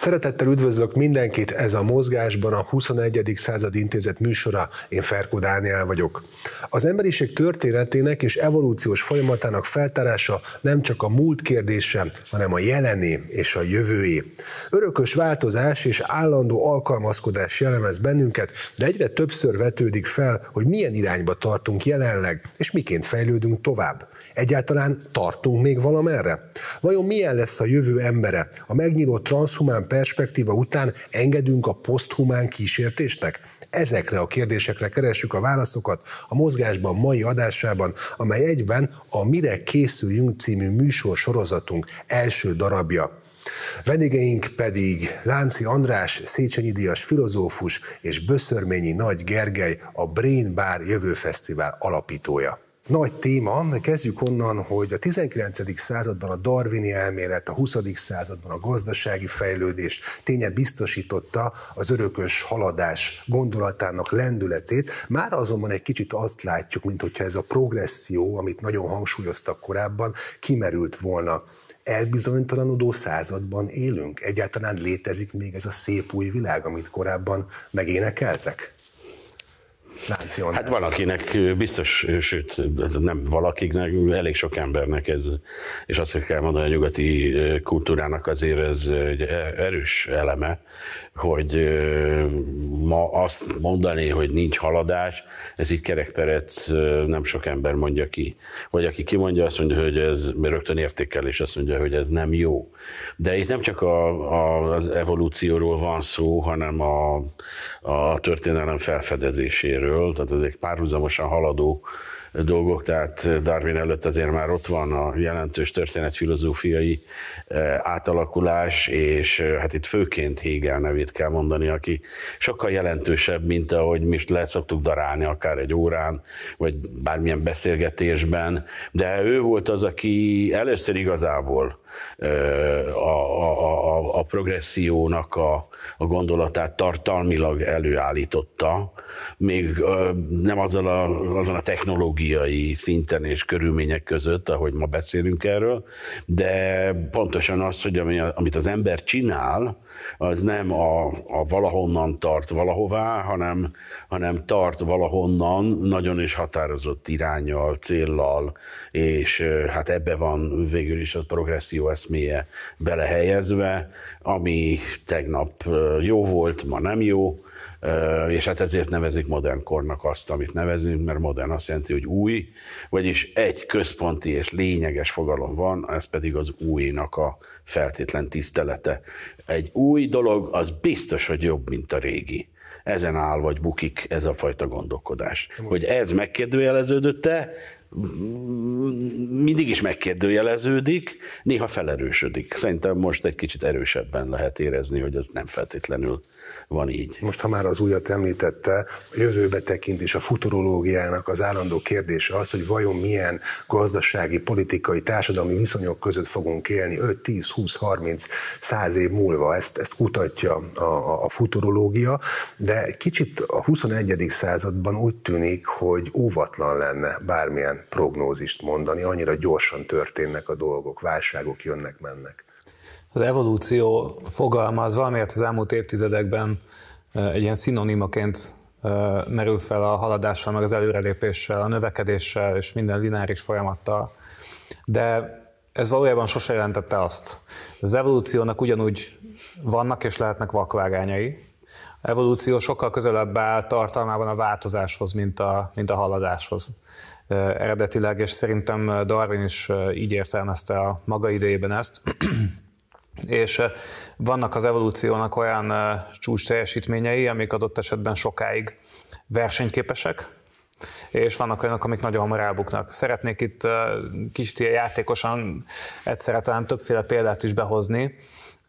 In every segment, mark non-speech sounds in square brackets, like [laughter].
Szeretettel üdvözlök mindenkit, ez a Mozgásban a 21. század intézet műsora, én Ferko Dániel vagyok. Az emberiség történetének és evolúciós folyamatának feltárása nem csak a múlt kérdése, hanem a jelené és a jövőé. Örökös változás és állandó alkalmazkodás jellemez bennünket, de egyre többször vetődik fel, hogy milyen irányba tartunk jelenleg, és miként fejlődünk tovább. Egyáltalán tartunk még valamerre? Vajon milyen lesz a jövő embere? A megnyíló transzhumán perspektíva után engedünk a poszthumán kísértésnek? Ezekre a kérdésekre keressük a válaszokat a mozgásban mai adásában, amely egyben a Mire készüljünk című műsor sorozatunk első darabja. Vendégeink pedig Lánci András, Széchenyi Díjas filozófus és Böszörményi Nagy Gergely, a Brain Bar Jövőfesztivál alapítója nagy téma, kezdjük onnan, hogy a 19. században a darwini elmélet, a 20. században a gazdasági fejlődés ténye biztosította az örökös haladás gondolatának lendületét. Már azonban egy kicsit azt látjuk, mintha ez a progresszió, amit nagyon hangsúlyoztak korábban, kimerült volna. Elbizonytalanodó században élünk? Egyáltalán létezik még ez a szép új világ, amit korábban megénekeltek? Láncion. Hát valakinek biztos, sőt, nem valakinek, elég sok embernek ez, és azt kell mondani, a nyugati kultúrának azért ez egy e, erős eleme, hogy ma azt mondani, hogy nincs haladás, ez így kerekperec nem sok ember mondja ki. Vagy aki kimondja, azt mondja, hogy ez rögtön értékel, és azt mondja, hogy ez nem jó. De itt nem csak a, a, az evolúcióról van szó, hanem a, a történelem felfedezéséről erről, tehát ezek párhuzamosan haladó dolgok, tehát Darwin előtt azért már ott van a jelentős történetfilozófiai eh, átalakulás, és eh, hát itt főként Hegel nevét kell mondani, aki sokkal jelentősebb, mint ahogy mi le szoktuk darálni, akár egy órán, vagy bármilyen beszélgetésben, de ő volt az, aki először igazából a, a, a, a progressziónak a, a gondolatát tartalmilag előállította, még nem azzal a, azon a technológiai szinten és körülmények között, ahogy ma beszélünk erről, de pontosan az, hogy ami, amit az ember csinál, az nem a, a valahonnan tart valahová, hanem, hanem tart valahonnan nagyon is határozott irányjal, céllal, és hát ebbe van végül is a progresszió eszméje belehelyezve, ami tegnap jó volt, ma nem jó, és hát ezért nevezik modern kornak azt, amit nevezünk, mert modern azt jelenti, hogy új, vagyis egy központi és lényeges fogalom van, ez pedig az újnak a feltétlen tisztelete egy új dolog, az biztos, hogy jobb, mint a régi. Ezen áll vagy bukik ez a fajta gondolkodás. Hogy ez megkérdőjeleződött-e, mindig is megkérdőjeleződik, néha felerősödik. Szerintem most egy kicsit erősebben lehet érezni, hogy ez nem feltétlenül van így. Most, ha már az újat említette, a jövőbe és a futurológiának az állandó kérdése az, hogy vajon milyen gazdasági, politikai, társadalmi viszonyok között fogunk élni 5, 10, 20, 30, 100 év múlva. Ezt, ezt kutatja a, a, a futurológia, de kicsit a 21. században úgy tűnik, hogy óvatlan lenne bármilyen prognózist mondani, annyira gyorsan történnek a dolgok, válságok jönnek, mennek. Az evolúció fogalma az valamiért az elmúlt évtizedekben egy ilyen szinonimaként merül fel a haladással, meg az előrelépéssel, a növekedéssel és minden lineáris folyamattal. De ez valójában sose jelentette azt. Az evolúciónak ugyanúgy vannak és lehetnek vakvágányai. A evolúció sokkal közelebb áll tartalmában a változáshoz, mint a, mint a haladáshoz eredetileg, és szerintem Darwin is így értelmezte a maga idejében ezt. [clears throat] és vannak az evolúciónak olyan csúcs teljesítményei, amik adott esetben sokáig versenyképesek, és vannak olyanok, amik nagyon hamar elbuknak. Szeretnék itt kicsit játékosan egyszerre talán többféle példát is behozni.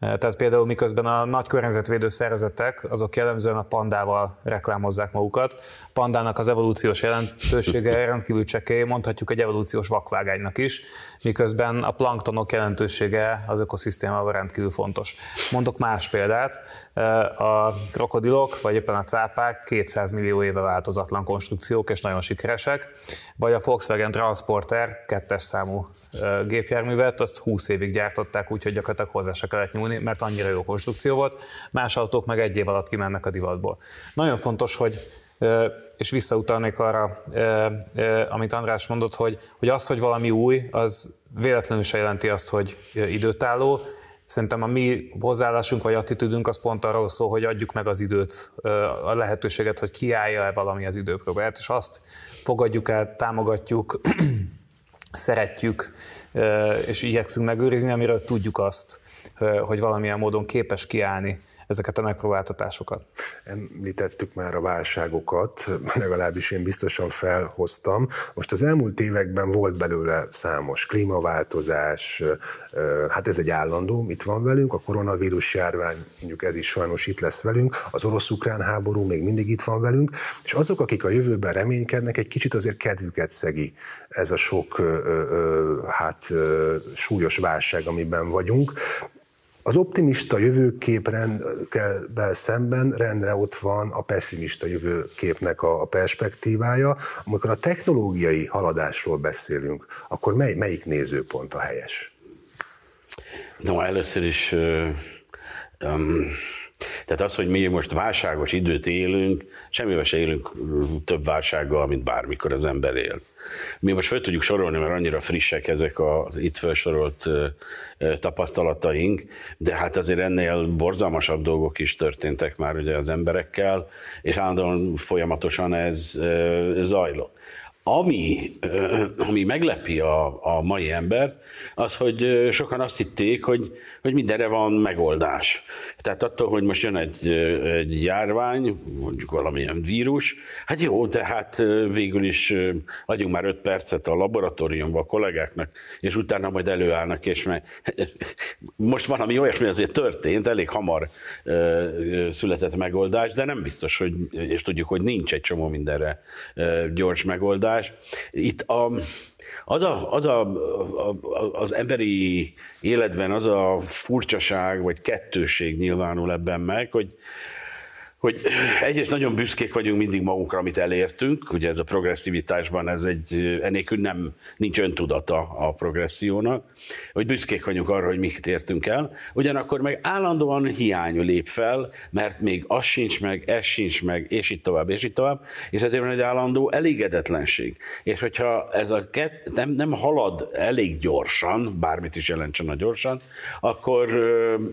Eh, tehát például miközben a nagy környezetvédő szervezetek, azok jellemzően a pandával reklámozzák magukat. Pandának az evolúciós jelentősége [laughs] rendkívül csekély, mondhatjuk egy evolúciós vakvágánynak is, miközben a planktonok jelentősége az ökoszisztémában rendkívül fontos. Mondok más példát, eh, a krokodilok, vagy éppen a cápák 200 millió éve változatlan konstrukciók és nagyon sikeresek, vagy a Volkswagen Transporter kettes számú gépjárművet, azt 20 évig gyártották, úgyhogy gyakorlatilag hozzá se kellett nyúlni, mert annyira jó konstrukció volt. Más autók meg egy év alatt kimennek a divatból. Nagyon fontos, hogy és visszautalnék arra, amit András mondott, hogy, hogy az, hogy valami új, az véletlenül se jelenti azt, hogy időtálló. Szerintem a mi hozzáállásunk vagy attitűdünk az pont arról szól, hogy adjuk meg az időt, a lehetőséget, hogy kiállja-e valami az időpróbáját, és azt fogadjuk el, támogatjuk, szeretjük, és igyekszünk megőrizni, amiről tudjuk azt, hogy valamilyen módon képes kiállni ezeket a megpróbáltatásokat. Említettük már a válságokat, legalábbis én biztosan felhoztam. Most az elmúlt években volt belőle számos klímaváltozás, hát ez egy állandó, itt van velünk, a koronavírus járvány, mondjuk ez is sajnos itt lesz velünk, az orosz-ukrán háború még mindig itt van velünk, és azok, akik a jövőben reménykednek, egy kicsit azért kedvüket szegi ez a sok hát súlyos válság, amiben vagyunk. Az optimista jövőkép rendkel szemben rendre ott van a pessimista jövőképnek a perspektívája. Amikor a technológiai haladásról beszélünk, akkor mely, melyik nézőpont a helyes? No, először is um, tehát az, hogy mi most válságos időt élünk, semmivel se élünk több válsággal, mint bármikor az ember él. Mi most föl tudjuk sorolni, mert annyira frissek ezek az itt felsorolt tapasztalataink, de hát azért ennél borzalmasabb dolgok is történtek már ugye az emberekkel, és állandóan folyamatosan ez zajlott ami, ami meglepi a, a mai embert, az, hogy sokan azt hitték, hogy, hogy mindenre van megoldás. Tehát attól, hogy most jön egy, egy járvány, mondjuk valamilyen vírus, hát jó, de hát végül is adjunk már öt percet a laboratóriumba a kollégáknak, és utána majd előállnak, és meg... [laughs] most valami olyasmi azért történt, elég hamar született megoldás, de nem biztos, hogy, és tudjuk, hogy nincs egy csomó mindenre gyors megoldás, megoldás. Itt a, az, a, az, a, a, az emberi életben az a furcsaság, vagy kettőség nyilvánul ebben meg, hogy hogy egyrészt nagyon büszkék vagyunk mindig magunkra, amit elértünk, ugye ez a progresszivitásban ez egy, enélkül nem, nincs öntudata a progressziónak, hogy büszkék vagyunk arra, hogy mit értünk el, ugyanakkor meg állandóan hiány lép fel, mert még az sincs meg, ez sincs meg, és itt tovább, és itt tovább, és ezért van egy állandó elégedetlenség. És hogyha ez a kett nem, nem halad elég gyorsan, bármit is jelentsen a gyorsan, akkor,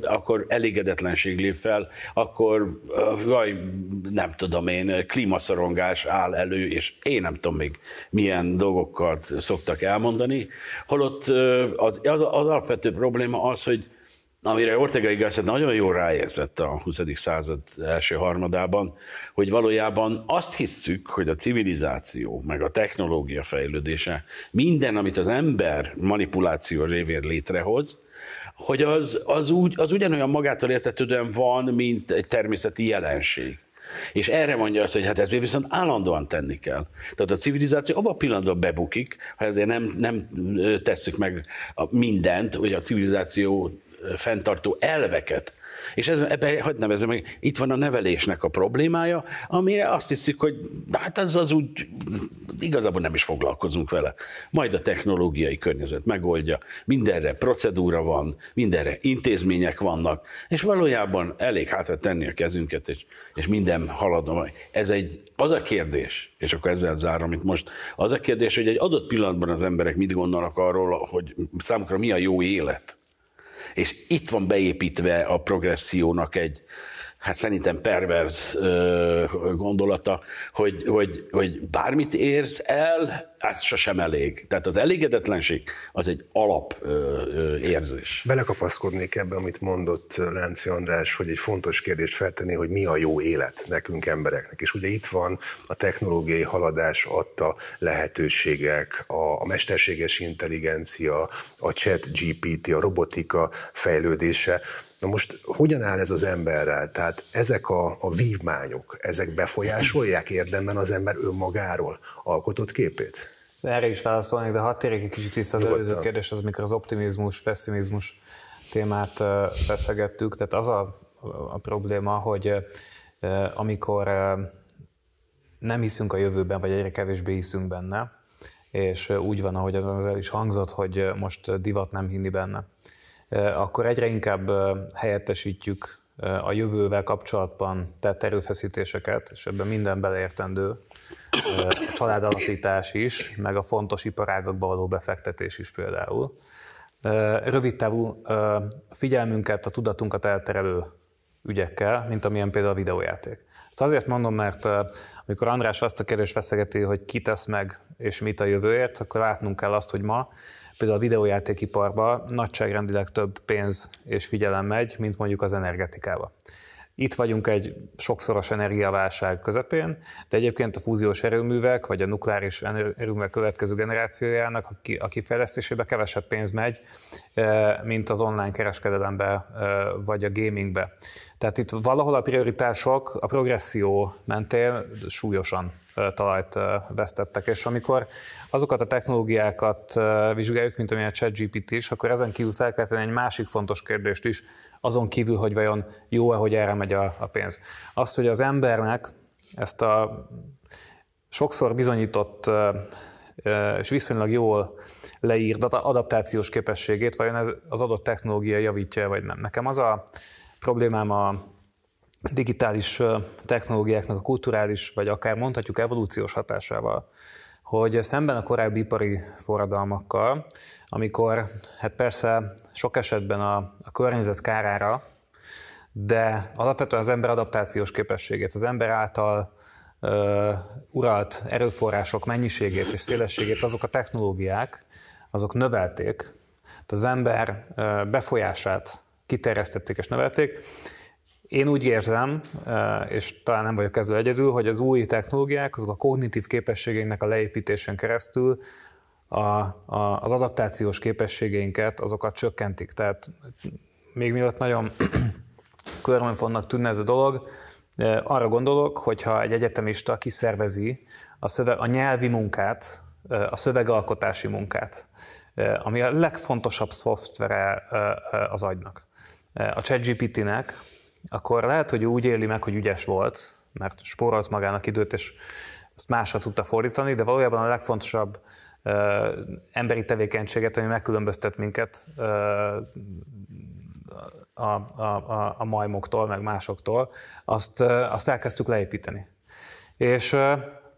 akkor elégedetlenség lép fel, akkor zaj, nem tudom én, klímaszorongás áll elő, és én nem tudom még milyen dolgokat szoktak elmondani, holott az, az, az alapvető probléma az, hogy amire Ortega Igászet nagyon jól ráérzett a 20. század első harmadában, hogy valójában azt hisszük, hogy a civilizáció, meg a technológia fejlődése, minden, amit az ember manipuláció révén létrehoz, hogy az, az, úgy, az ugyanolyan magától értetődően van, mint egy természeti jelenség. És erre mondja azt, hogy hát ezért viszont állandóan tenni kell. Tehát a civilizáció abban a pillanatban bebukik, ha ezért nem, nem tesszük meg mindent, hogy a civilizáció fenntartó elveket és ez, ebbe, hogy nevezem, hogy itt van a nevelésnek a problémája, amire azt hiszik, hogy hát ez az úgy, igazából nem is foglalkozunk vele. Majd a technológiai környezet megoldja, mindenre procedúra van, mindenre intézmények vannak, és valójában elég hátra tenni a kezünket, és, és minden haladom. Ez egy, az a kérdés, és akkor ezzel zárom itt most, az a kérdés, hogy egy adott pillanatban az emberek mit gondolnak arról, hogy számukra mi a jó élet és itt van beépítve a progressziónak egy, hát szerintem perverz ö, gondolata, hogy, hogy, hogy bármit érsz el, ez sosem elég. Tehát az elégedetlenség az egy alap ö, ö, érzés. Belekapaszkodnék ebbe, amit mondott Lánci András, hogy egy fontos kérdést feltenni, hogy mi a jó élet nekünk embereknek. És ugye itt van a technológiai haladás adta lehetőségek, a, a mesterséges intelligencia, a chat GPT, a robotika fejlődése. Na most hogyan áll ez az emberrel? Tehát ezek a, a vívmányok, ezek befolyásolják érdemben az ember önmagáról alkotott képét? erre is válaszolnék, de hadd térjek egy kicsit vissza az Nyugodtan. előző kérdéshez, amikor az optimizmus, pessimizmus témát beszélgettük. Tehát az a, a probléma, hogy amikor nem hiszünk a jövőben, vagy egyre kevésbé hiszünk benne, és úgy van, ahogy az el is hangzott, hogy most divat nem hinni benne, akkor egyre inkább helyettesítjük a jövővel kapcsolatban tett erőfeszítéseket, és ebben minden beleértendő, a családalapítás is, meg a fontos iparágokba való befektetés is például. Rövid távú figyelmünket, a tudatunkat elterelő ügyekkel, mint amilyen például a videójáték. Ezt azért mondom, mert amikor András azt a kérdést feszegeti, hogy ki tesz meg és mit a jövőért, akkor látnunk kell azt, hogy ma például a videójátékiparban nagyságrendileg több pénz és figyelem megy, mint mondjuk az energetikába. Itt vagyunk egy sokszoros energiaválság közepén, de egyébként a fúziós erőművek, vagy a nukleáris erőművek következő generációjának a kifejlesztésébe kevesebb pénz megy, eh, mint az online kereskedelembe, eh, vagy a gamingbe. Tehát itt valahol a prioritások a progresszió mentén súlyosan talajt vesztettek, és amikor azokat a technológiákat vizsgáljuk, mint amilyen a ChatGPT is, akkor ezen kívül fel kell tenni egy másik fontos kérdést is, azon kívül, hogy vajon jó-e, hogy erre megy a, pénz. az, hogy az embernek ezt a sokszor bizonyított és viszonylag jól leírt adaptációs képességét, vajon ez az adott technológia javítja, vagy nem. Nekem az a problémám a digitális technológiáknak a kulturális, vagy akár mondhatjuk evolúciós hatásával hogy szemben a korábbi ipari forradalmakkal, amikor hát persze sok esetben a, a környezet kárára, de alapvetően az ember adaptációs képességét, az ember által ö, uralt erőforrások mennyiségét és szélességét azok a technológiák, azok növelték, az ember befolyását kiterjesztették és nevelték. Én úgy érzem, e, és talán nem vagyok ezzel egyedül, hogy az új technológiák, azok a kognitív képességeinknek a leépítésen keresztül a, a, az adaptációs képességeinket, azokat csökkentik. Tehát még mielőtt nagyon [clears throat] fognak tűnne ez a dolog, e, arra gondolok, hogyha egy egyetemista kiszervezi a, szöveg, a nyelvi munkát, e, a szövegalkotási munkát, ami a legfontosabb szoftvere az agynak a ChatGPT-nek, akkor lehet, hogy úgy éli meg, hogy ügyes volt, mert spórolt magának időt, és ezt másra tudta fordítani, de valójában a legfontosabb ö, emberi tevékenységet, ami megkülönböztet minket ö, a, a, a majmoktól, meg másoktól, azt, ö, azt elkezdtük leépíteni. És ö,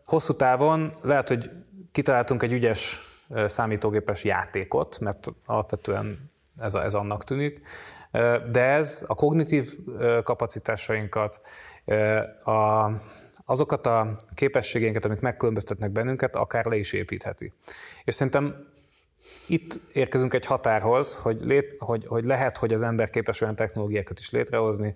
hosszú távon lehet, hogy kitaláltunk egy ügyes számítógépes játékot, mert alapvetően ez, ez annak tűnik, de ez a kognitív kapacitásainkat, a, azokat a képességeinket, amik megkülönböztetnek bennünket, akár le is építheti. És szerintem itt érkezünk egy határhoz, hogy, lé, hogy, hogy lehet, hogy az ember képes olyan technológiákat is létrehozni,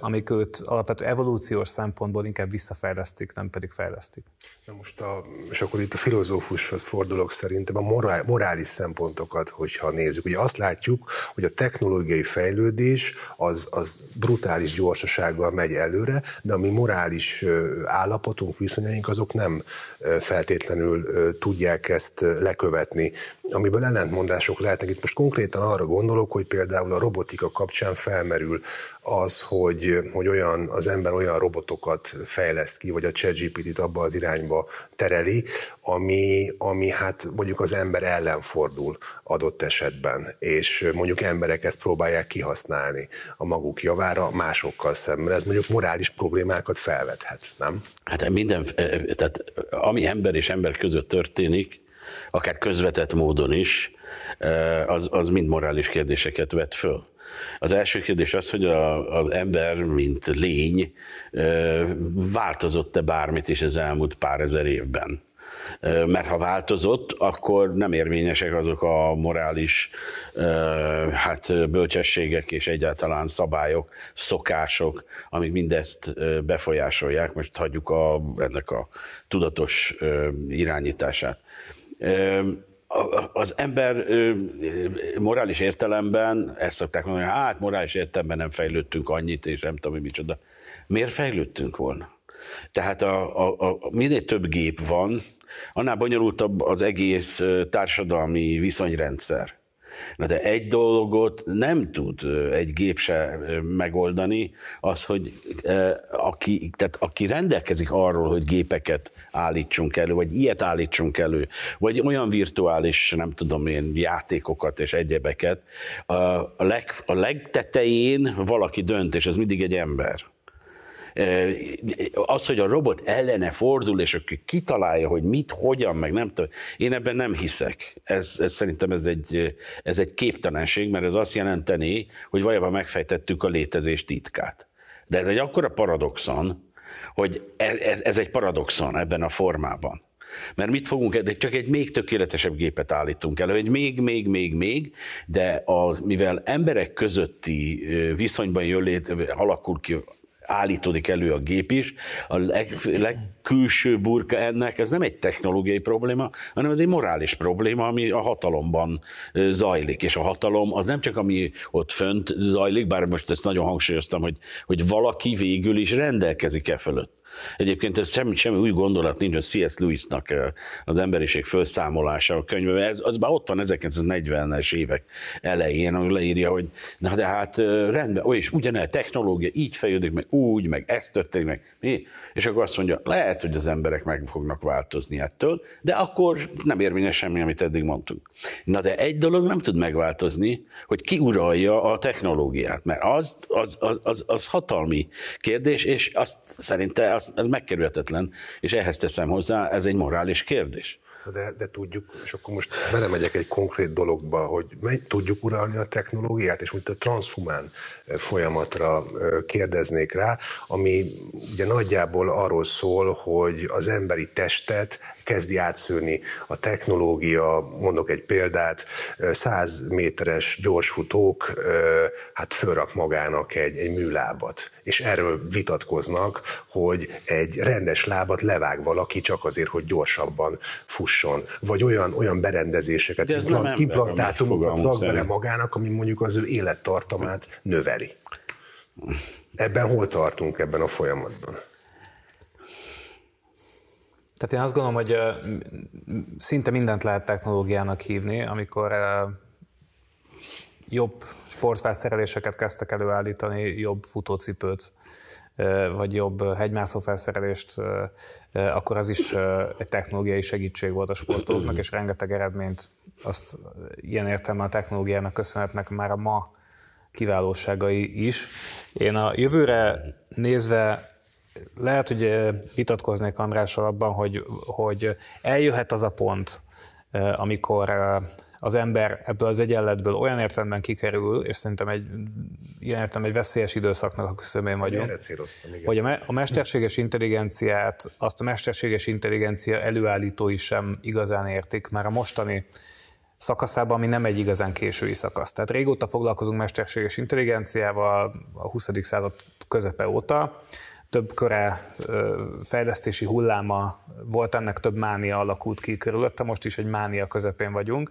amik őt alapvető evolúciós szempontból inkább visszafejlesztik, nem pedig fejlesztik. Na most, a, és akkor itt a filozófushoz fordulok szerintem, a morál, morális szempontokat, hogyha nézzük. Ugye azt látjuk, hogy a technológiai fejlődés az, az brutális gyorsasággal megy előre, de a mi morális állapotunk, viszonyaink azok nem feltétlenül tudják ezt lekövetni, amiből ellentmondások lehetnek. Itt most konkrétan arra gondolok, hogy például a robotika kapcsán felmerül az, hogy, hogy olyan, az ember olyan robotokat fejleszt ki, vagy a ChatGPT-t abba az irányba tereli, ami, ami hát mondjuk az ember ellen fordul adott esetben, és mondjuk emberek ezt próbálják kihasználni a maguk javára másokkal szemben. Ez mondjuk morális problémákat felvethet, nem? Hát minden, eh, tehát ami ember és ember között történik, akár közvetett módon is, eh, az, az mind morális kérdéseket vet föl. Az első kérdés az, hogy a, az ember, mint lény, változott-e bármit is az elmúlt pár ezer évben? mert ha változott, akkor nem érvényesek azok a morális hát bölcsességek és egyáltalán szabályok, szokások, amik mindezt befolyásolják. Most hagyjuk a, ennek a tudatos irányítását az ember morális értelemben, ezt szokták mondani, hogy hát morális értelemben nem fejlődtünk annyit, és nem tudom, hogy micsoda. Miért fejlődtünk volna? Tehát a, a, a, minél több gép van, annál bonyolultabb az egész társadalmi viszonyrendszer. Na de egy dolgot nem tud egy gép se megoldani, az, hogy aki, tehát aki rendelkezik arról, hogy gépeket állítsunk elő, vagy ilyet állítsunk elő, vagy olyan virtuális, nem tudom én, játékokat és egyebeket, a, leg, a legtetején valaki dönt, és ez mindig egy ember e, az, hogy a robot ellene fordul, és akkor kitalálja, hogy mit, hogyan, meg nem tudom, én ebben nem hiszek. Ez, ez szerintem ez egy, ez egy képtelenség, mert ez azt jelenteni, hogy valójában megfejtettük a létezés titkát. De ez egy akkora paradoxon, hogy ez, ez egy paradoxon ebben a formában. Mert mit fogunk, de csak egy még tökéletesebb gépet állítunk elő, egy még, még, még, még, de a, mivel emberek közötti viszonyban jön lét, alakul ki állítódik elő a gép is. A leg, legkülső burka ennek, ez nem egy technológiai probléma, hanem ez egy morális probléma, ami a hatalomban zajlik. És a hatalom az nem csak ami ott fönt zajlik, bár most ezt nagyon hangsúlyoztam, hogy, hogy valaki végül is rendelkezik e fölött. Egyébként ez semmi, semmi új gondolat nincs a C.S. Lewisnak az emberiség felszámolása a könyve, Ez, az már ott van 1940-es évek elején, ahol leírja, hogy na de hát rendben, és ugyanez technológia így fejlődik, meg úgy, meg ezt történik, meg mi? És akkor azt mondja, lehet, hogy az emberek meg fognak változni ettől, de akkor nem érvényes semmi, amit eddig mondtunk. Na de egy dolog nem tud megváltozni, hogy ki uralja a technológiát, mert az, az, az, az, az hatalmi kérdés, és azt szerinte az, az megkerülhetetlen, és ehhez teszem hozzá, ez egy morális kérdés de, de tudjuk, és akkor most belemegyek egy konkrét dologba, hogy megy, tudjuk uralni a technológiát, és mint a transhumán eh, folyamatra eh, kérdeznék rá, ami ugye nagyjából arról szól, hogy az emberi testet kezdi átszőni a technológia. Mondok egy példát, 100 méteres gyorsfutók hát fölrak magának egy, egy műlábat, és erről vitatkoznak, hogy egy rendes lábat levág valaki csak azért, hogy gyorsabban fusson. Vagy olyan, olyan berendezéseket, implantátumokat rak bele magának, ami mondjuk az ő élettartamát növeli. Ebben hol tartunk ebben a folyamatban? Tehát én azt gondolom, hogy szinte mindent lehet technológiának hívni, amikor jobb sportfelszereléseket kezdtek előállítani, jobb futócipőt, vagy jobb hegymászó felszerelést, akkor az is egy technológiai segítség volt a sportolóknak, és rengeteg eredményt azt ilyen értelme a technológiának köszönhetnek már a ma kiválóságai is. Én a jövőre nézve lehet, hogy vitatkoznék Andrással abban, hogy, hogy eljöhet az a pont, amikor az ember ebből az egyenletből olyan értelemben kikerül, és szerintem egy, ilyen értem egy veszélyes időszaknak a küszöbén vagyunk, hogy a, mesterséges intelligenciát, azt a mesterséges intelligencia előállítói sem igazán értik, mert a mostani szakaszában, ami nem egy igazán késői szakasz. Tehát régóta foglalkozunk mesterséges intelligenciával, a 20. század közepe óta, több köre, fejlesztési hulláma volt, ennek több mánia alakult ki körülötte, most is egy mánia közepén vagyunk.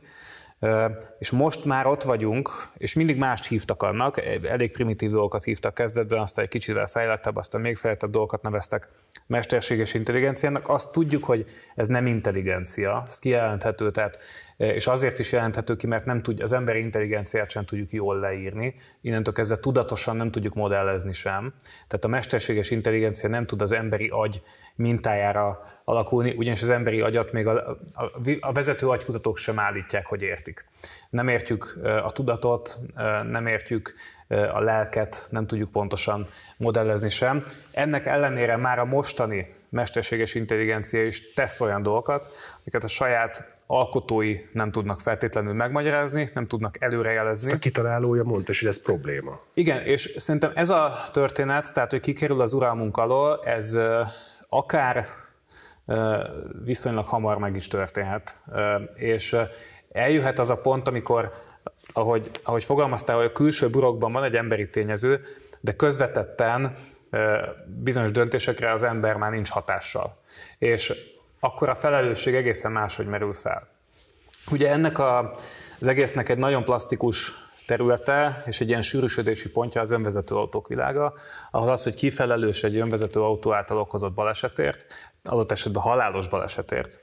És most már ott vagyunk, és mindig mást hívtak annak, e, elég primitív dolgokat hívtak kezdetben, aztán egy kicsivel fejlettebb, aztán még fejlettebb dolgokat neveztek mesterséges intelligenciának. Azt tudjuk, hogy ez nem intelligencia, ez kijelenthető, tehát Eh, és azért is jelenthető ki, mert nem tudja, az emberi intelligenciát sem tudjuk jól leírni, innentől kezdve tudatosan nem tudjuk modellezni sem. Tehát a mesterséges intelligencia nem tud az emberi agy mintájára alakulni, ugyanis az emberi agyat még a, a, a vezető agykutatók sem állítják, hogy értik. Nem értjük eh, a tudatot, eh, nem értjük a lelket, nem tudjuk pontosan modellezni sem. Ennek ellenére már a mostani mesterséges intelligencia is tesz olyan dolgokat, amiket a saját alkotói nem tudnak feltétlenül megmagyarázni, nem tudnak előrejelezni. A kitalálója mondta, hogy ez probléma. Igen, és szerintem ez a történet, tehát hogy kikerül az uralmunk alól, ez akár viszonylag hamar meg is történhet. És eljöhet az a pont, amikor, ahogy, ahogy fogalmaztál, hogy a külső burokban van egy emberi tényező, de közvetetten bizonyos döntésekre az ember már nincs hatással. És akkor a felelősség egészen máshogy merül fel. Ugye ennek a, az egésznek egy nagyon plastikus területe és egy ilyen sűrűsödési pontja az önvezető autók világa, ahol az, hogy kifelelős egy önvezető autó által okozott balesetért, adott esetben halálos balesetért.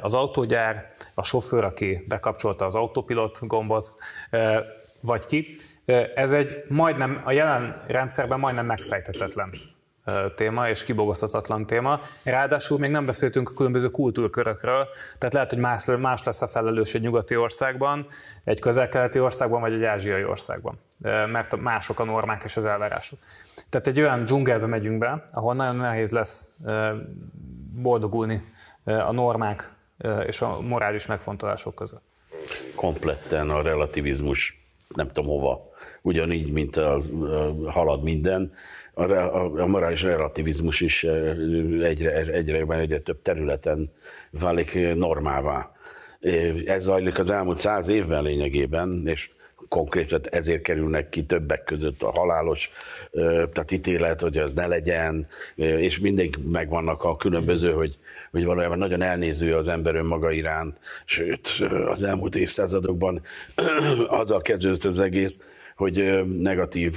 Az autógyár, a sofőr, aki bekapcsolta az autopilot gombot, vagy ki, ez egy majdnem, a jelen rendszerben majdnem megfejtetetlen téma és kibogozhatatlan téma. Ráadásul még nem beszéltünk a különböző kultúrkörökről, tehát lehet, hogy más, más lesz a felelős egy nyugati országban, egy közel-keleti országban, vagy egy ázsiai országban, mert mások a normák és az elvárások. Tehát egy olyan dzsungelbe megyünk be, ahol nagyon nehéz lesz boldogulni a normák és a morális megfontolások között. Kompletten a relativizmus nem tudom hova. Ugyanígy, mint a, a, halad minden, a, a, a morális relativizmus is egyre, egyre, egyre több területen válik normává. Ez zajlik az elmúlt száz évben lényegében, és konkrétan ezért kerülnek ki többek között a halálos tehát ítélet, hogy az ne legyen, és mindig megvannak a különböző, hogy, hogy valójában nagyon elnéző az ember önmaga iránt, sőt, az elmúlt évszázadokban [clears throat] azzal kezdődött az egész, hogy negatív,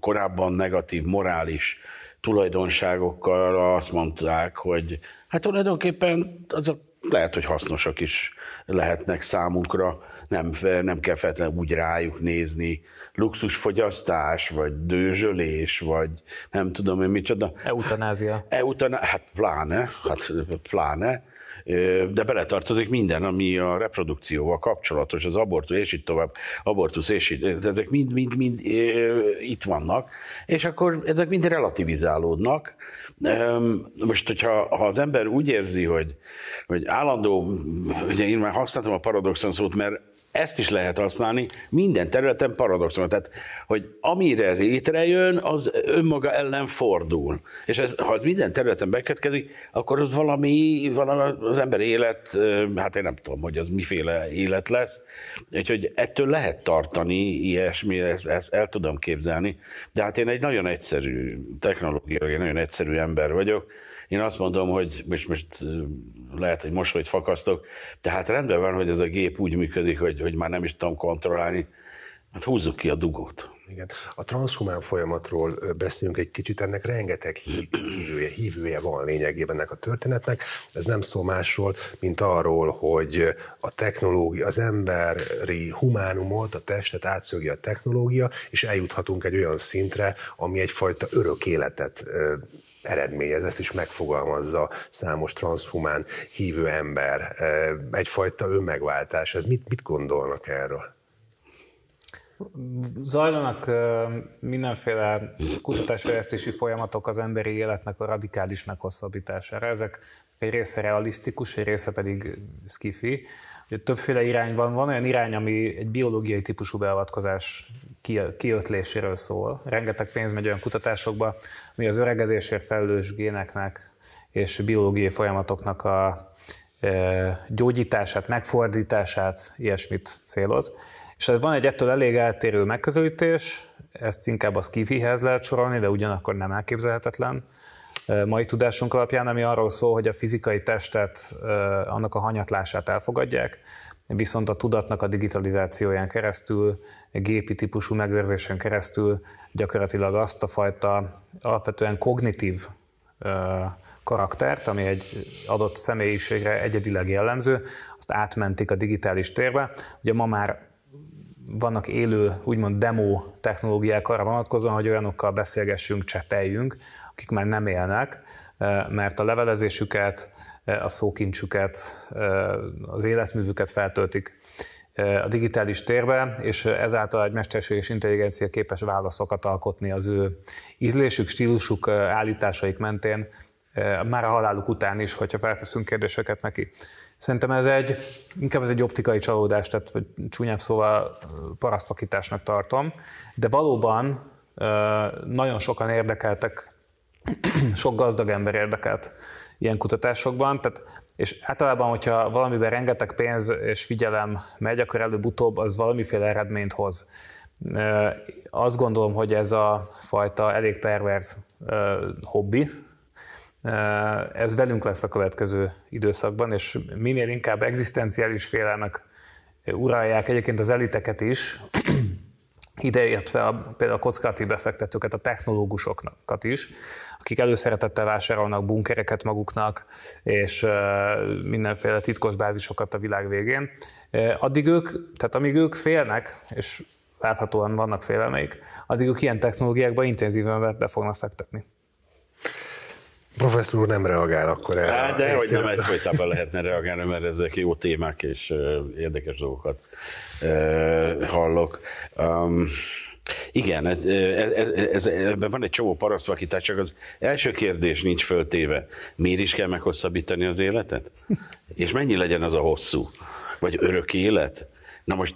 korábban negatív morális tulajdonságokkal azt mondták, hogy hát tulajdonképpen azok lehet, hogy hasznosak is lehetnek számunkra, nem, nem kell feltétlenül úgy rájuk nézni. Luxusfogyasztás, vagy dőzsölés, vagy nem tudom én micsoda. Eutanázia. Eutana, hát pláne, hát pláne de beletartozik minden, ami a reprodukcióval kapcsolatos, az abortus, és így tovább, abortusz, és így, ezek mind-mind-mind itt vannak, és akkor ezek mind relativizálódnak. Most, hogyha ha az ember úgy érzi, hogy, hogy állandó, ugye én már használtam a paradoxon szót, mert ezt is lehet használni minden területen paradoxon. Tehát, hogy amire létrejön, az önmaga ellen fordul. És ez, ha ez minden területen bekötkezik, akkor az valami, valami az ember élet, hát én nem tudom, hogy az miféle élet lesz. Úgyhogy ettől lehet tartani ilyesmi, ezt, ezt el tudom képzelni. De hát én egy nagyon egyszerű technológiai, nagyon egyszerű ember vagyok, én azt mondom, hogy most, most lehet, hogy mosolyt fakasztok, tehát rendben van, hogy ez a gép úgy működik, hogy, hogy már nem is tudom kontrollálni, hát húzzuk ki a dugót. Igen. A transhumán folyamatról beszélünk egy kicsit, ennek rengeteg hívője, hívője van lényegében ennek a történetnek. Ez nem szó másról, mint arról, hogy a technológia, az emberi humánumot, a testet átszögi a technológia, és eljuthatunk egy olyan szintre, ami egyfajta örök életet eredményez, ezt is megfogalmazza számos transzhumán hívő ember, egyfajta önmegváltás. Ez mit, mit gondolnak erről? Zajlanak mindenféle kutatásfejlesztési folyamatok az emberi életnek a radikális meghosszabbítására. Ezek egy része realisztikus, egy része pedig skifi. Ugye többféle irányban van olyan irány, ami egy biológiai típusú beavatkozás kiötléséről szól. Rengeteg pénz megy olyan kutatásokba, ami az öregedésért felelős géneknek és biológiai folyamatoknak a e, gyógyítását, megfordítását, ilyesmit céloz. És van egy ettől elég eltérő megközelítés, ezt inkább a skifihez lehet sorolni, de ugyanakkor nem elképzelhetetlen e, mai tudásunk alapján, ami arról szól, hogy a fizikai testet, e, annak a hanyatlását elfogadják, viszont a tudatnak a digitalizációján keresztül, gépi típusú megőrzésen keresztül gyakorlatilag azt a fajta alapvetően kognitív karaktert, ami egy adott személyiségre egyedileg jellemző, azt átmentik a digitális térbe. Ugye ma már vannak élő, úgymond demo technológiák arra vonatkozóan, hogy olyanokkal beszélgessünk, cseteljünk, akik már nem élnek, mert a levelezésüket, a szókincsüket, az életművüket feltöltik eh, a digitális térbe, és ezáltal egy mesterséges intelligencia képes válaszokat alkotni az ő ízlésük, stílusuk, eh, állításaik mentén, eh, már a haláluk után is, hogyha felteszünk kérdéseket neki. Szerintem ez egy, inkább ez egy optikai csalódás, tehát vagy csúnyább szóval parasztvakításnak tartom, de valóban nagyon sokan érdekeltek, [clears throat] sok gazdag ember érdekelt ilyen kutatásokban. Tehát, és általában, hogyha valamiben rengeteg pénz és figyelem megy, akkor előbb-utóbb az valamiféle eredményt hoz. Azt gondolom, hogy ez a fajta elég pervers hobbi, ez velünk lesz a következő időszakban, és minél inkább egzisztenciális félelmek uralják egyébként az eliteket is, [clears throat] ideértve a, például a kockáti befektetőket, a technológusokat is, akik előszeretettel vásárolnak bunkereket maguknak, és mindenféle titkos bázisokat a világ végén. Addig ők, tehát amíg ők félnek, és láthatóan vannak félelmeik, addig ők ilyen technológiákba intenzíven be fognak fektetni. Professzor úr nem reagál akkor erre. Hát, de hogy nem, egyfolytában [laughs] lehetne reagálni, mert ezek jó témák és érdekes dolgokat hallok. Um, igen, ez, ez, e, e, ez, ebben van egy csomó parasztvakítás, csak az első kérdés nincs föltéve. Miért is kell meghosszabbítani az életet? És mennyi legyen az a hosszú? Vagy örök élet? Na most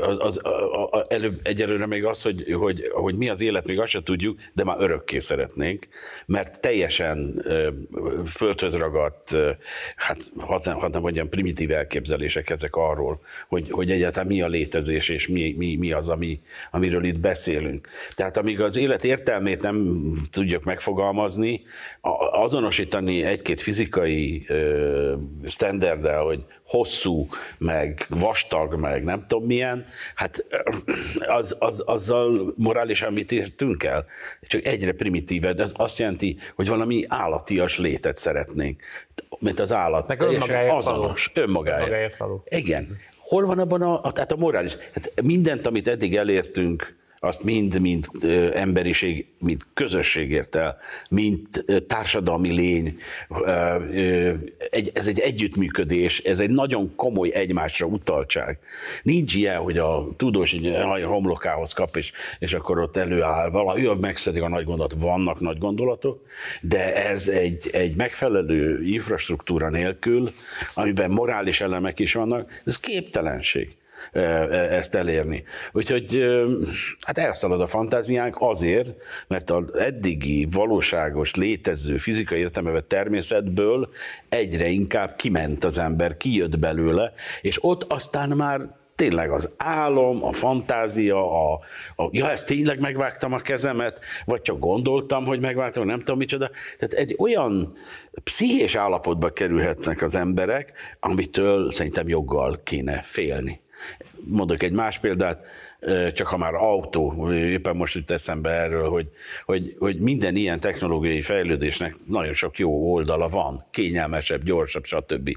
az, az, a, előbb, egyelőre még az, hogy, hogy, hogy mi az élet, még azt se tudjuk, de már örökké szeretnénk, mert teljesen földhöz ragadt, hát hat nem, hat nem mondjam, primitív elképzelések ezek arról, hogy, hogy egyáltalán mi a létezés, és mi, mi, mi az, ami, amiről itt beszélünk. Tehát amíg az élet értelmét nem tudjuk megfogalmazni, azonosítani egy-két fizikai standarddel, hogy hosszú, meg vastag, meg nem tudom milyen, hát az, az, azzal morálisan mit értünk el? Csak egyre de az azt jelenti, hogy valami állatias létet szeretnénk, mint az állat. Meg önmagáért azonos, való. Önmagáért. önmagáért való. Igen. Hol van abban a, a, tehát a morális? Hát mindent, amit eddig elértünk, azt mind, mint emberiség, mint ért el, mint társadalmi lény, ez egy együttműködés, ez egy nagyon komoly egymásra utaltság. Nincs ilyen, hogy a tudós egy homlokához kap, és, és akkor ott előáll valami, ő megszedik a nagy gondot, vannak nagy gondolatok, de ez egy, egy megfelelő infrastruktúra nélkül, amiben morális elemek is vannak, ez képtelenség. E, e, ezt elérni. Úgyhogy hát elszalad a fantáziánk azért, mert az eddigi valóságos, létező, fizikai értelmevet természetből egyre inkább kiment az ember, kijött belőle, és ott aztán már tényleg az álom, a fantázia, a, a ja, ezt tényleg megvágtam a kezemet, vagy csak gondoltam, hogy megvágtam, nem tudom micsoda. Tehát egy olyan pszichés állapotba kerülhetnek az emberek, amitől szerintem joggal kéne félni. Mondok egy más példát, csak ha már autó, éppen most itt eszembe erről, hogy, hogy, hogy minden ilyen technológiai fejlődésnek nagyon sok jó oldala van, kényelmesebb, gyorsabb, stb.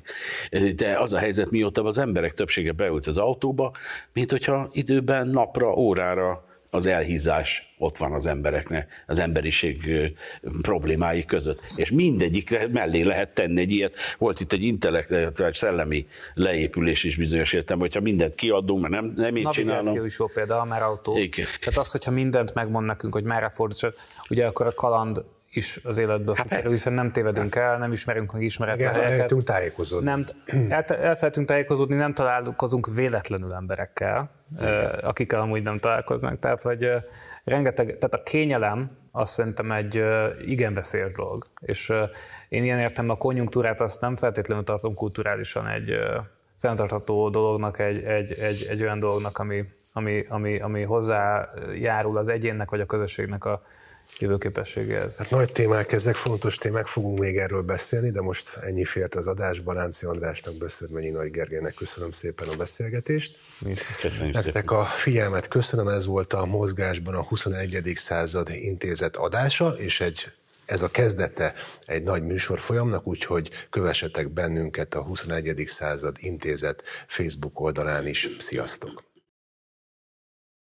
De az a helyzet, mióta az emberek többsége beült az autóba, mint hogyha időben, napra, órára az elhízás ott van az embereknek, az emberiség problémái között. És mindegyikre mellé lehet tenni egy ilyet. Volt itt egy intellektuális szellemi leépülés is bizonyos értem, hogyha mindent kiadunk, mert nem, nem én csinálom. Navigáció is jó példa, mert autó. Igen. Tehát az, hogyha mindent megmond nekünk, hogy merre fordítsa, ugye akkor a kaland is az életből hát, kikerül, hiszen nem tévedünk el, nem ismerünk meg ismeretlen igen, elfelejtünk tájékozódni. Nem, el, elfelejtünk tájékozódni, nem találkozunk véletlenül emberekkel, igen. akikkel amúgy nem találkoznak. Tehát, hogy rengeteg, tehát a kényelem, azt szerintem egy igen veszélyes dolog. És én ilyen értem a konjunktúrát azt nem feltétlenül tartom kulturálisan egy fenntartható dolognak, egy, egy, egy, egy olyan dolognak, ami, ami, ami, ami hozzájárul az egyénnek vagy a közösségnek a jövőképességéhez? Hát nagy témák ezek, fontos témák, fogunk még erről beszélni, de most ennyi fért az adás. Balánci Andrásnak, Böszörményi Nagy Gergének köszönöm szépen a beszélgetést. Köszönöm Nektek szépen. a figyelmet köszönöm, ez volt a Mozgásban a 21. század intézet adása, és egy ez a kezdete egy nagy műsor folyamnak, úgyhogy kövessetek bennünket a 21. század intézet Facebook oldalán is. Sziasztok!